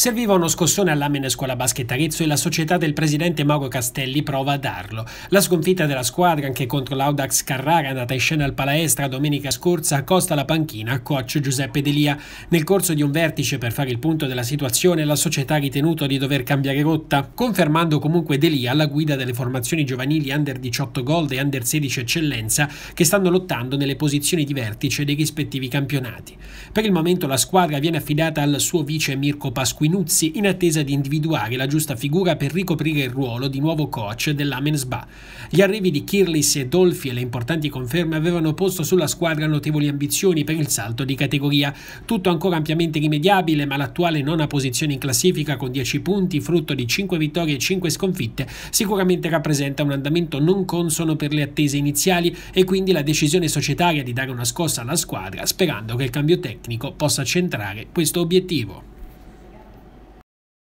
Serviva uno scossone all'Amene Scuola Basket Arezzo e la società del presidente Mauro Castelli prova a darlo. La sconfitta della squadra anche contro l'Audax Carrara, andata in scena al Palaestra domenica scorsa, costa la panchina a coach Giuseppe Delia. Nel corso di un vertice per fare il punto della situazione, la società ha ritenuto di dover cambiare rotta, confermando comunque Delia alla guida delle formazioni giovanili under 18 Gold e under 16 Eccellenza che stanno lottando nelle posizioni di vertice dei rispettivi campionati. Per il momento la squadra viene affidata al suo vice Mirko Pasquini Minuzzi in attesa di individuare la giusta figura per ricoprire il ruolo di nuovo coach dell'Amensba. Gli arrivi di Kirlis e Dolfi e le importanti conferme avevano posto sulla squadra notevoli ambizioni per il salto di categoria. Tutto ancora ampiamente rimediabile, ma l'attuale nona posizione in classifica con 10 punti, frutto di 5 vittorie e 5 sconfitte, sicuramente rappresenta un andamento non consono per le attese iniziali e quindi la decisione societaria di dare una scossa alla squadra sperando che il cambio tecnico possa centrare questo obiettivo.